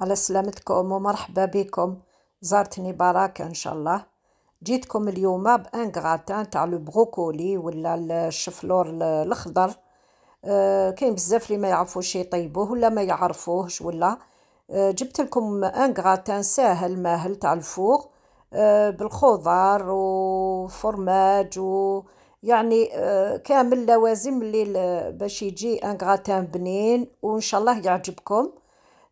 على سلامتكم ومرحبا بكم زارتني بركة إن شاء الله جيتكم اليوم بان غراتان تاع لو بروكولي ولا الشفلور الأخضر أه كاين بزاف اللي ما يعرفوش يطيبوه ولا ما يعرفوهش ولا أه جبت لكم ان غراتان ساهل ماهل تاع الفوق أه بالخضر وفرماج و يعني آه، كامل لوازم اللي باش يجي ان غراتان بنين وان شاء الله يعجبكم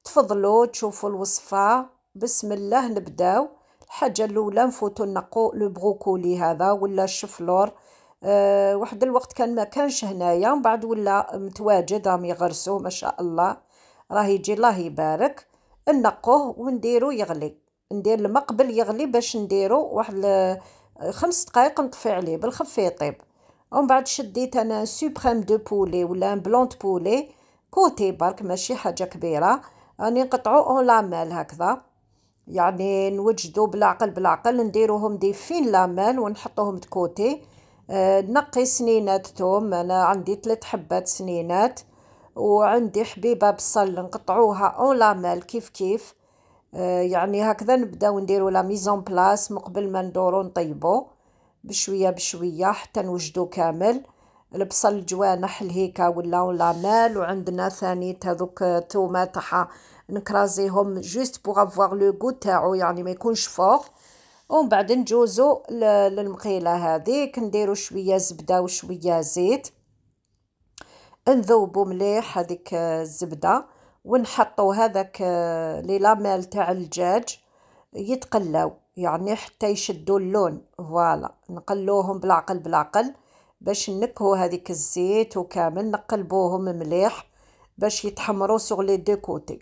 تفضلوا تشوفوا الوصفة بسم الله نبداو الحاجة الأولى نفوتو نقو لو بغوكولي هذا ولا الشفلور أه واحد الوقت كان ما كانش هنايا من بعد ولا متواجد راهم يغرسو ما شاء الله راه يجي الله يبارك نقوه ونديرو يغلي ندير الماء قبل يغلي باش نديرو واحد خمس دقائق نطفي عليه بالخف يطيب ومن بعد شديت انا سوبريم دو بولي ولا بلونت بلون بولي كوتي برك ماشي حاجه كبيره راني نقطعو اون لامال هكذا يعني نوجدو بالعقل بالعقل نديروهم دي فين لامال ونحطوهم دكوتي آه نقي سنينات توم انا عندي ثلاث حبات سنينات وعندي حبيبه بصل نقطعوها اون لامال كيف كيف آه، يعني هكذا نبداو نديرو لا ميزون بلاص مقبل ما ندورو نطيبو بشويه بشويه حتى نوجدو كامل البصل جوانح لهيكا ولا ولا مال وعندنا ثاني تذوك التومه تاعها نكرازيهم جوست بوغ افواغ لو غو تاعو يعني ما يكونش فوق ومن بعد نجوزو للمقيله هذيك نديرو شويه زبده وشويه زيت نذوبو مليح هذيك الزبده ونحطو هذاك لي لامال تاع الدجاج يتقلاو يعني حتى يشدوا اللون فوالا نقلوهم بالعقل بالعقل باش نكهو هذيك الزيت وكامل نقلبوهم مليح باش يتحمروا سوغ لي دو كوتي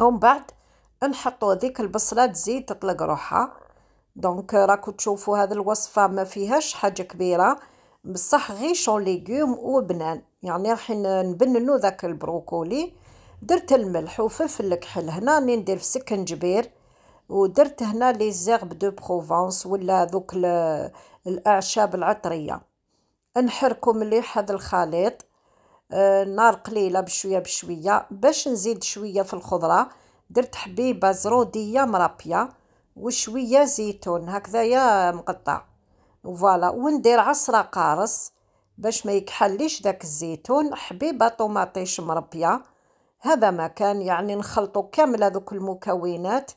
ومن بعد نحطوا هذيك البصله تزيد تطلق روحها دونك راكو تشوفوا هذه الوصفه ما فيهاش حاجه كبيره بصح غي شون ليغوم وبنان يعني راح نبننو ذاك البروكولي درت الملح وفلفل الكحل هنا راني ندير في سكنجبير ودرت هنا لي زيرب دو بروفونس ولا ذوك الاعشاب العطريه نحركو مليح هذا الخليط آه، نار قليله بشويه بشويه باش نزيد شويه في الخضره درت حبيبه زروديه مرابيه وشويه زيتون هكذايا مقطع فوالا وندير عصره قارص باش ما يكحلش داك الزيتون حبيبه طوماطيش مربيه هذا ما كان يعني نخلطو كامل هذوك المكونات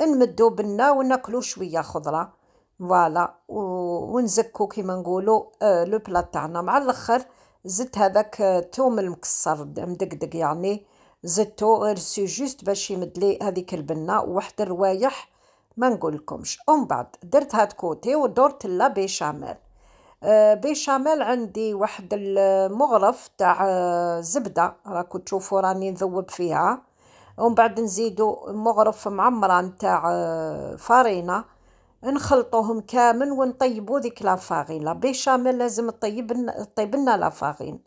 نمدو بنا وناكلو شويه خضره فوالا ونزكو كيما نقولوا آه، لو بلات تاعنا مع الاخر زدت هذاك الثوم آه، المكسر مدقدق يعني زدتو غير سي جوست باش يمد لي هذيك البنه وواحد الروايح ما نقولكمش ومن بعد درت هاد كوتي ودرت لا بيشاميل آه، بيشاميل عندي واحد المغرف تاع زبده راكو تشوفوا راني نذوب فيها ومن بعد نزيدو مغرف معمران تاع آه فرينه نخلطوهم كامل ونطيبو ديك لافاغين لا بيشاميل لازم طيب طيب لنا لافاغين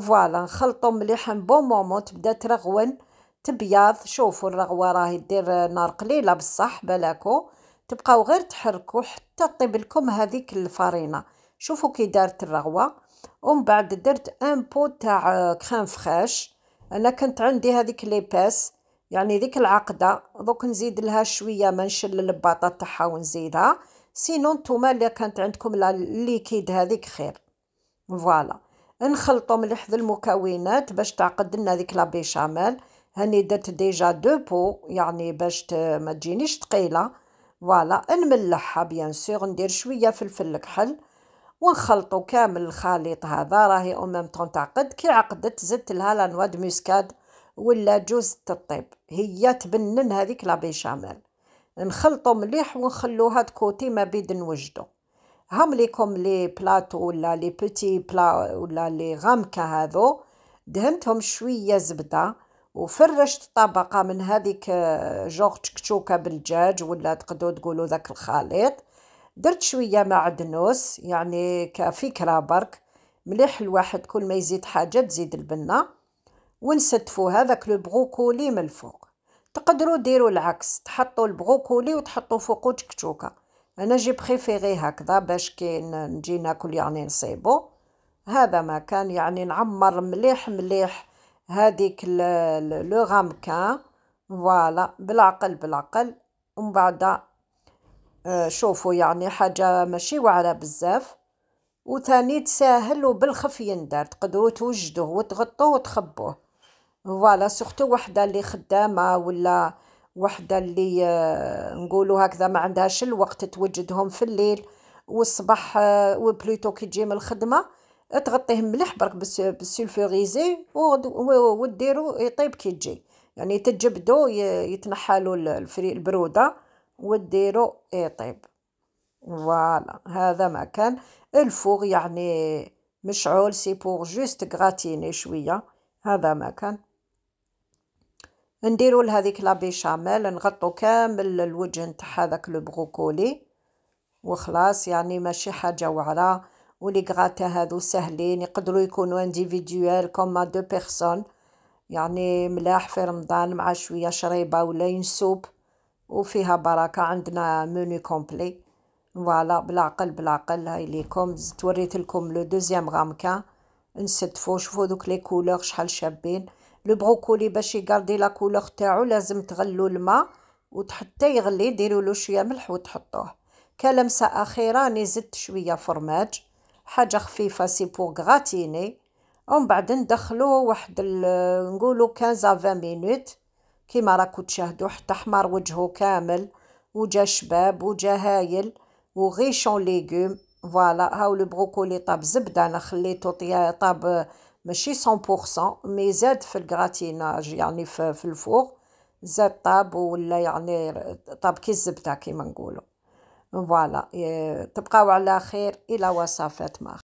فوالا نخلطو مليح بون مومون تبدا ترغون تبياض شوفوا الرغوه راهي دير نار قليله بصح بلاكو تبقاو غير تحركو حتى طيب لكم هذيك الفارينه شوفوا كي دارت الرغوه ومن بعد درت ان بو تاع كريم فريش انا كنت عندي هذيك ليباس يعني ذيك العقدة دوك نزيد لها شوية ما نشلل الباطا تاعها ونزيدها سينو نتوما اللي كانت عندكم الليكيد هذيك خير فوالا نخلطو مليح ذي المكونات باش تعقد لنا ديك لا بيشاميل هاني درت ديجا دو بو يعني باش ما تجينيش تقيله فوالا نملحها بيان سور ندير شويه فلفل كحل ونخلطو كامل الخليط هذا راهي او ميم طون تعقد كي عقدت زدت لها لا نوا دو موسكاد ولا جوز الطيب هي تبنن هذيك لا بيشاميل نخلطو مليح ونخلوها تكوتي ما بيد نوجدو هم ليكم لي بلاطو ولا لي بوتي بلا ولا لي غامكا هذو دهنتهم شويه زبده وفرشت طبقة من هذيك آه، جوغ تشكتشوكه بالدجاج ولا تقدروا تقولوا ذاك الخليط درت شوية معدنوس يعني كفكرة برك مليح الواحد كل ما يزيد حاجة تزيد البنة ونستفو هذاك بروكولي من الفوق تقدروا ديروا العكس تحطوا البروكولي وتحطوا فوقو تكتوكه انا جي بريفيري هكذا باش كي نجي ناكل يعني نصيبو هذا ما كان يعني نعمر مليح مليح هذيك لو غامكان فوالا بالعقل بالعقل ومن بعد آه، شوفوا يعني حاجة ماشي واعرة بزاف وثاني تساهل وبالخف يندار تقدروا توجدوه وتغطوه وتخبوه فوالا سورتو وحده اللي خدامه ولا وحده اللي نقولوا هكذا ما عندهاش الوقت توجدهم في الليل والصباح وبلوتو كي تجي من الخدمه تغطيهم مليح برك بالسلفوريزي وديرو يطيب كي تجي يعني تجبدو يتنحالو البروده وديرو يطيب فوالا هذا ما كان الفوغ يعني مشعول سي بور جوست غراتيني شويه هذا ما كان نديرو لهذيك لا بيشاميل نغطو كامل الوجه نتاع هذاك البروكولي وخلاص يعني ماشي حاجه واعره ولي غراتا هادو سهلين يقدروا يكونوا انديفيديوال كوما دو بيرسون يعني ملاح في رمضان مع شويه شريبه ولا ينسوب وفيها بركه عندنا منيو كومبلي فوالا بالعقل بالعقل هاي ليكم توريت لكم لو دوزيام غامكا نستفو شوفو دوك لي كولور شحال شابين البروكولي باش يقاردي لا كولور تاعو لازم تغلو الماء وحتى يغلي ديروا له شويه ملح وتحطوه كلمسه اخيره راني زدت شويه فرماج حاجه خفيفه سي بور غراتيني ومن بعد ندخلو واحد نقولو 15 20 مينوت كيما راكو تشاهدو حتى حمر وجهه كامل وجا شباب وجا هايل وغيشون ليغوم فوالا هاو البروكولي طاب زبده انا خليته طاب ماشي 100% مي زاد في الكراتيناج يعني في, في الفوق زاد طاب ولا يعني طاب كي الزبده كيما نقولوا فوالا تبقاو على خير الى وصفات ما